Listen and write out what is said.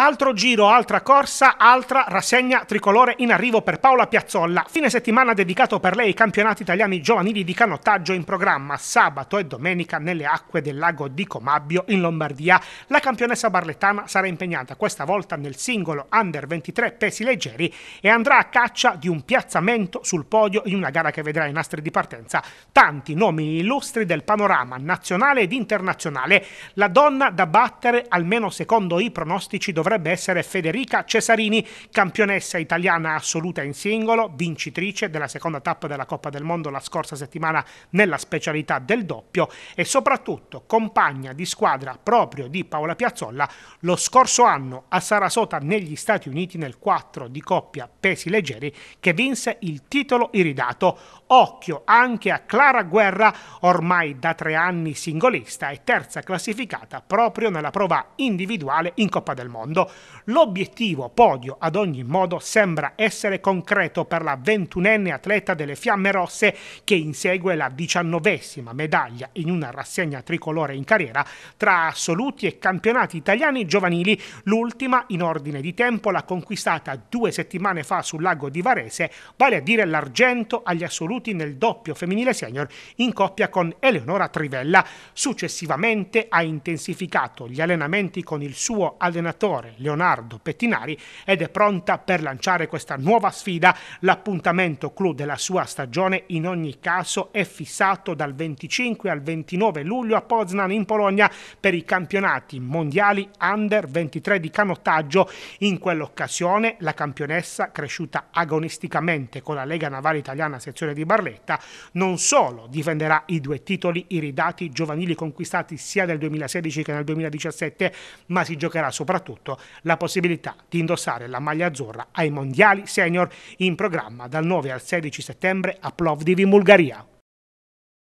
Altro giro, altra corsa, altra rassegna tricolore in arrivo per Paola Piazzolla. Fine settimana dedicato per lei ai campionati italiani giovanili di canottaggio in programma sabato e domenica nelle acque del lago di Comabbio in Lombardia. La campionessa barlettana sarà impegnata questa volta nel singolo under 23 pesi leggeri e andrà a caccia di un piazzamento sul podio in una gara che vedrà i nastri di partenza tanti nomi illustri del panorama nazionale ed internazionale. La donna da battere almeno secondo i pronostici dovrà dovrebbe essere Federica Cesarini, campionessa italiana assoluta in singolo, vincitrice della seconda tappa della Coppa del Mondo la scorsa settimana nella specialità del doppio e soprattutto compagna di squadra proprio di Paola Piazzolla lo scorso anno a Sarasota negli Stati Uniti nel 4 di coppia pesi leggeri che vinse il titolo iridato. Occhio anche a Clara Guerra, ormai da tre anni singolista e terza classificata proprio nella prova individuale in Coppa del Mondo secondo. L'obiettivo podio ad ogni modo sembra essere concreto per la ventunenne atleta delle Fiamme Rosse che insegue la diciannovesima medaglia in una rassegna tricolore in carriera tra assoluti e campionati italiani giovanili, l'ultima in ordine di tempo l'ha conquistata due settimane fa sul lago di Varese, vale a dire l'argento agli assoluti nel doppio femminile senior in coppia con Eleonora Trivella. Successivamente ha intensificato gli allenamenti con il suo allenatore allenatore Leonardo Pettinari ed è pronta per lanciare questa nuova sfida. L'appuntamento clou della sua stagione in ogni caso è fissato dal 25 al 29 luglio a Poznan in Polonia per i campionati mondiali Under 23 di canottaggio. In quell'occasione la campionessa, cresciuta agonisticamente con la Lega Navale Italiana sezione di Barletta, non solo difenderà i due titoli iridati giovanili conquistati sia nel 2016 che nel 2017, ma si giocherà soprattutto offerto la possibilità di indossare la maglia azzurra ai mondiali senior in programma dal 9 al 16 settembre a Plovdiv in Bulgaria.